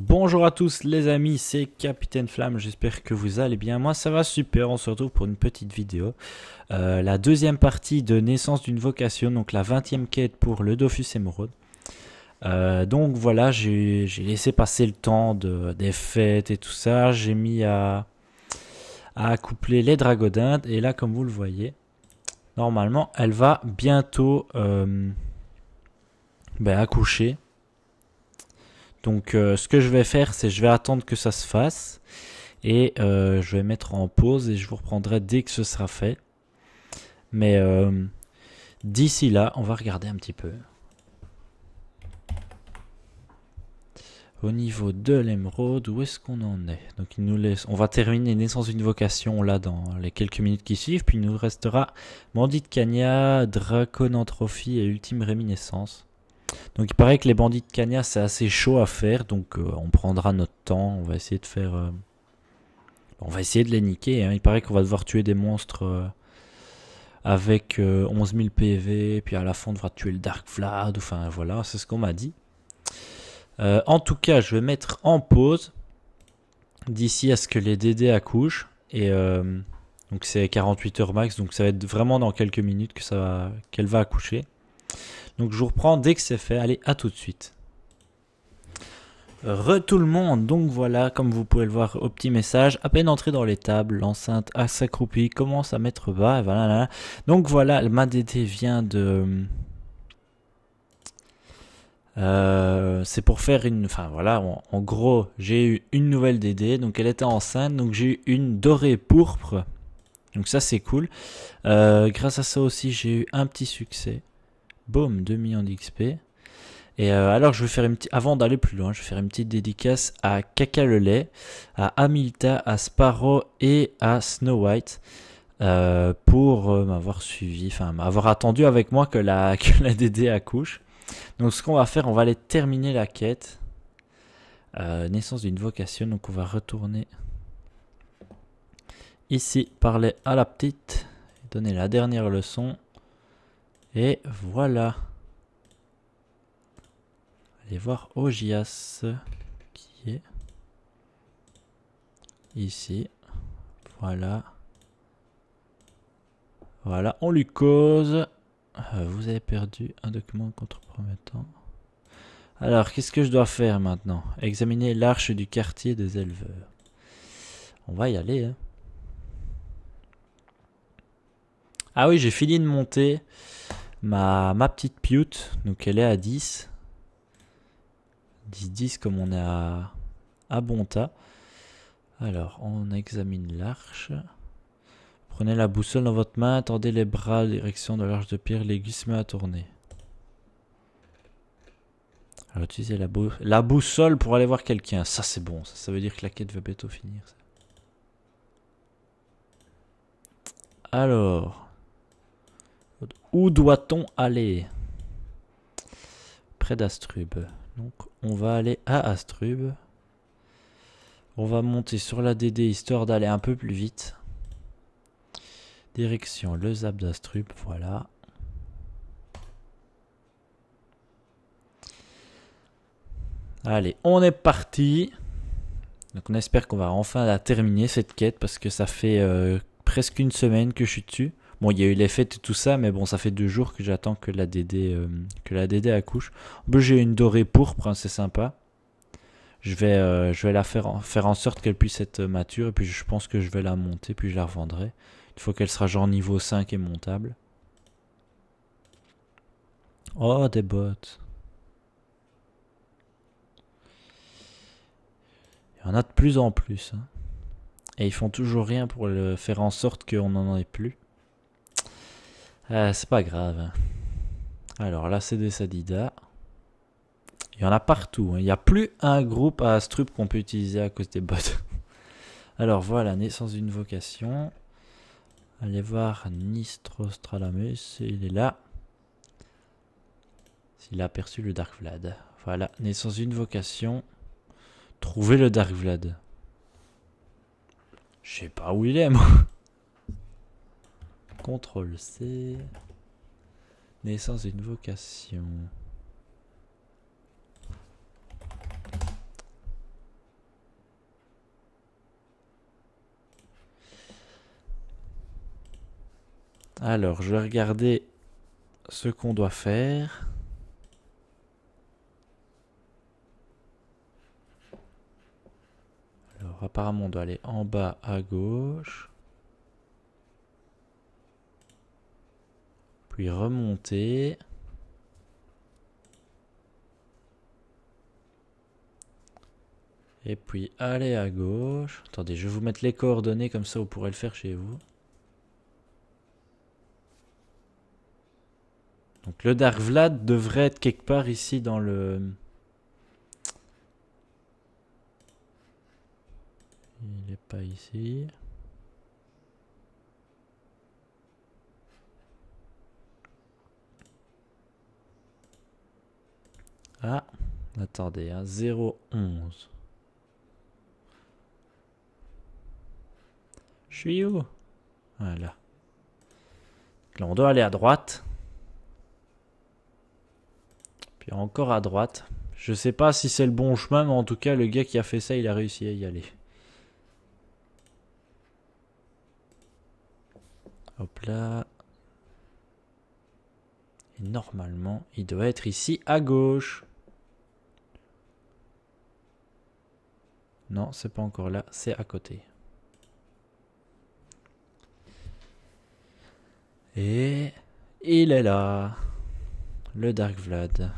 Bonjour à tous les amis, c'est Capitaine Flamme, j'espère que vous allez bien. Moi ça va super, on se retrouve pour une petite vidéo. Euh, la deuxième partie de Naissance d'une vocation, donc la 20e quête pour le Dofus Émeraude. Euh, donc voilà, j'ai laissé passer le temps des fêtes et tout ça, j'ai mis à, à coupler les dragodindes. et là comme vous le voyez, normalement elle va bientôt euh, ben, accoucher. Donc euh, ce que je vais faire, c'est je vais attendre que ça se fasse et euh, je vais mettre en pause et je vous reprendrai dès que ce sera fait. Mais euh, d'ici là, on va regarder un petit peu. Au niveau de l'émeraude, où est-ce qu'on en est Donc il nous laisse. On va terminer Naissance d'une vocation là dans les quelques minutes qui suivent, puis il nous restera Mandite Cagna, Draconanthropie et Ultime Réminiscence. Donc il paraît que les bandits de Kanya c'est assez chaud à faire, donc euh, on prendra notre temps, on va essayer de faire... Euh, on va essayer de les niquer, hein. il paraît qu'on va devoir tuer des monstres euh, avec 11 000 PV, puis à la fin on devra tuer le Dark Vlad, enfin voilà, c'est ce qu'on m'a dit. en tout cas, je vais mettre en pause d'ici à ce que les DD accouchent, et donc c'est 48 heures max, donc ça va être vraiment dans quelques minutes que ça qu'elle va accoucher. Donc je vous reprends dès que c'est fait. Allez, à tout de suite. Re tout le monde, donc voilà, comme vous pouvez le voir au petit message, à peine entré dans les tables, l'enceinte s'accroupi, commence à mettre bas, voilà. Donc voilà, ma DD vient de... Euh, c'est pour faire une... Enfin voilà, en, gros, j'ai eu une nouvelle DD, donc elle était enceinte, donc j'ai eu une dorée pourpre, donc ça c'est cool. Euh, grâce à ça aussi, j'ai eu un petit succès. Boom, 2 millions d'XP. Et euh, alors, je vais faire une petite, avant d'aller plus loin, je vais faire une petite dédicace à Caca le lait, à Amilta à Sparrow et à Snow White euh, pour euh, m'avoir suivi, enfin m'avoir attendu avec moi que la que la DD accouche. Donc, ce qu'on va faire, on va aller terminer la quête. naissance d'une vocation, donc on va retourner ici, parler à la petite, donner la dernière leçon. Et voilà. Allez voir Ogias qui est ici. Voilà. Voilà, on lui cause. Euh, vous avez perdu un document contre-promettant. Alors, qu'est-ce que je dois faire maintenant Examiner l'arche du quartier des éleveurs. On va y aller. Hein. Ah oui, j'ai fini de monter Ma, petite pute, donc elle est à 10. 10, 10 comme on est à, bon tas Alors, on examine l'arche. Prenez la boussole dans votre main, attendez les bras direction de l'arche de pierre, les glissements à tourner. Alors utilisez la, la boussole pour aller voir quelqu'un. Ça c'est bon, ça, ça, veut dire que la quête va bientôt finir. Alors... Où doit-on aller Près d'Astrub. Donc on va aller à Astrub. On va monter sur la DD histoire d'aller un peu plus vite. Direction le Zap d'Astrub, voilà. Allez, on est parti. Donc on espère qu'on va enfin terminer cette quête parce que ça fait euh, presque une semaine que je suis dessus. Bon, il y a eu les fêtes et tout ça, mais bon, ça fait deux jours que j'attends que la DD, euh, que la accouche. En plus, j'ai une dorée pourpre, hein, c'est sympa. Je vais, euh, je vais la faire en, faire en sorte qu'elle puisse être mature, et puis je pense que je vais la monter, puis je la revendrai. Il faut qu'elle sera genre niveau 5 et montable. Oh, des bottes. Il y en a de plus en plus. Hein. Et ils font toujours rien pour faire en sorte qu'on n'en ait plus. Euh, c'est pas grave. Hein. Alors là, c'est des sadidas Il y en a partout. Hein. Il n'y a plus un groupe à strup qu'on peut utiliser à cause des bots. Alors voilà, naissance d'une vocation. Allez voir Nistrostralamus. il est là. S'il a aperçu le Dark Vlad. Voilà, naissance d'une vocation. Trouver le Dark Vlad. Je sais pas où il est, moi. Contrôle C. Naissance d'une vocation. Alors, je vais regarder ce qu'on doit faire. Alors, apparemment, on doit aller en bas à gauche. puis remonter. Et puis aller à gauche. Attendez, je vais vous mettre les coordonnées comme ça vous pourrez le faire chez vous. Donc le Dark Vlad devrait être quelque part ici dans le... Il n'est pas ici. Ah, attendez, 011. Hein, Je suis où Voilà. Là, on doit aller à droite. Puis encore à droite. Je sais pas si c'est le bon chemin, mais en tout cas, le gars qui a fait ça, il a réussi à y aller. Hop là. Et normalement, il doit être ici à gauche. Non, c'est pas encore là, c'est à côté. Et il est là, le Dark Vlad.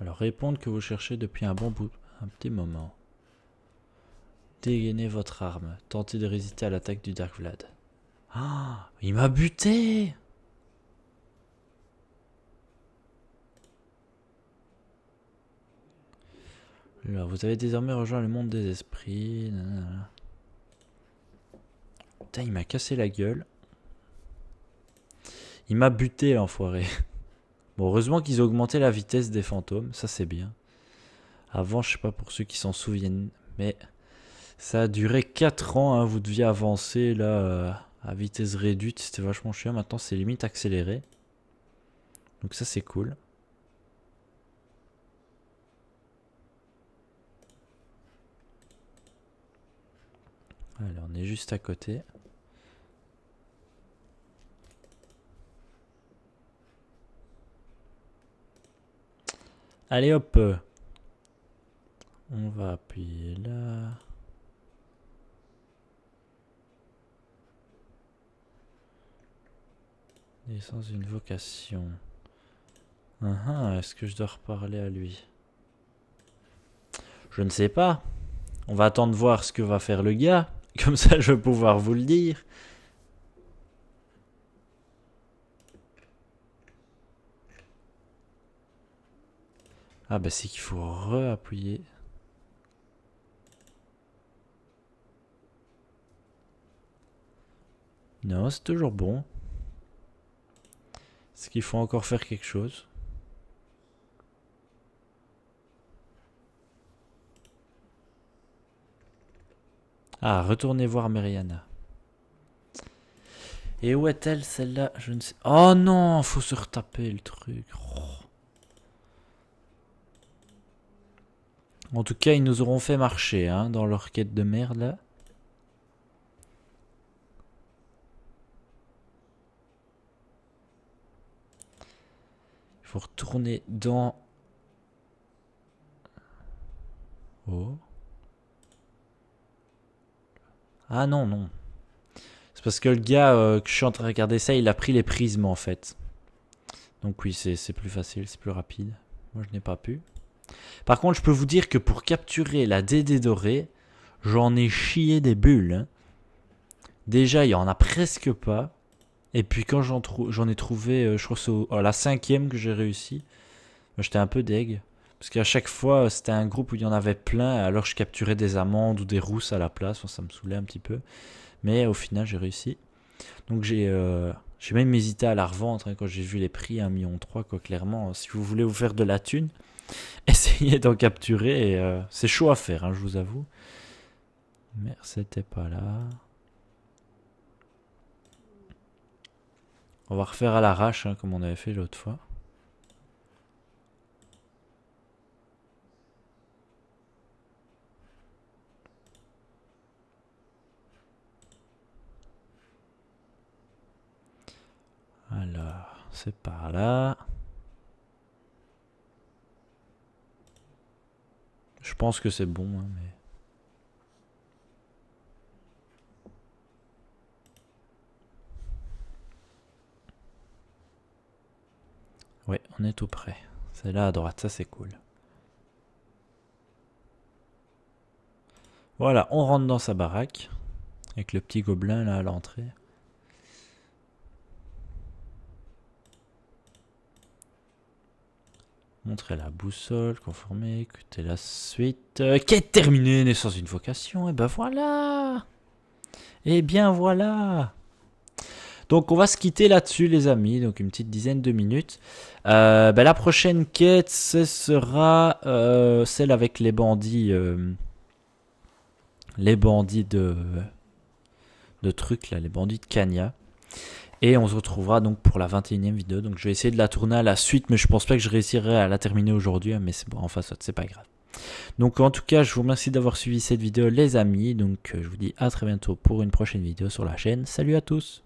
Alors répondre que vous cherchez depuis un bon bout, un petit moment. Dégainez votre arme, tentez de résister à l'attaque du Dark Vlad. Ah, il m'a buté vous avez désormais rejoint le monde des esprits. Putain, il m'a cassé la gueule. Il m'a buté, l'enfoiré. Bon, heureusement qu'ils ont augmenté la vitesse des fantômes. Ça, c'est bien. Avant, je sais pas pour ceux qui s'en souviennent, mais ça a duré 4 ans. Hein, vous deviez avancer là euh, à vitesse réduite. C'était vachement chiant. Maintenant, c'est limite accéléré. Donc, ça, c'est cool. Allez, on est juste à côté. Allez hop On va appuyer là. sans une vocation. Ah, ah, est-ce que je dois reparler à lui Je ne sais pas. On va attendre voir ce que va faire le gars. Comme ça, je vais pouvoir vous le dire. Ah bah c'est qu'il faut re-appuyer. Non, c'est toujours bon. Est-ce qu'il faut encore faire quelque chose Ah, retournez voir Meriana. Et où est-elle celle-là Je ne sais. Oh non, faut se retaper le truc. Oh. En tout cas, ils nous auront fait marcher hein, dans leur quête de merde là. Il faut retourner dans... Oh. Ah non, non. C'est parce que le gars euh, que je suis en train de regarder ça, il a pris les prismes en fait. Donc oui, c'est plus facile, c'est plus rapide. Moi, je n'ai pas pu. Par contre, je peux vous dire que pour capturer la DD dorée, j'en ai chié des bulles. Hein. Déjà, il n'y en a presque pas. Et puis quand j'en ai trouvé, euh, je crois que c'est la cinquième que j'ai réussi, j'étais un peu d'aigle parce qu'à chaque fois, c'était un groupe où il y en avait plein, alors je capturais des amandes ou des rousses à la place, ça me saoulait un petit peu. Mais au final, j'ai réussi. Donc j'ai euh, même hésité à la revendre hein, quand j'ai vu les prix, 1,3 million, quoi, clairement. Si vous voulez vous faire de la thune, essayez d'en capturer. Euh, c'est chaud à faire, hein, je vous avoue. Mais c'était pas là. On va refaire à l'arrache, hein, comme on avait fait l'autre fois. c'est par là. Je pense que c'est bon, hein, mais... Ouais, on est tout près. C'est là à droite, ça c'est cool. Voilà, on rentre dans sa baraque. Avec le petit gobelin là à l'entrée. Montrer la boussole, conformer, écouter la suite. Euh, quête terminée, naissance d'une vocation. Et ben voilà Et bien voilà donc on va se quitter là-dessus les amis, donc une petite dizaine de minutes. Euh, ben, la prochaine quête, ce sera euh, celle avec les bandits. les bandits de... de trucs là, les bandits de Kanya. Et on se retrouvera donc pour la 21e vidéo. Donc je vais essayer de la tourner à la suite, mais je pense pas que je réussirai à la terminer aujourd'hui. Hein, mais c'est bon, enfin ça, c'est pas grave. Donc en tout cas, je vous remercie d'avoir suivi cette vidéo les amis. Donc euh, je vous dis à très bientôt pour une prochaine vidéo sur la chaîne. Salut à tous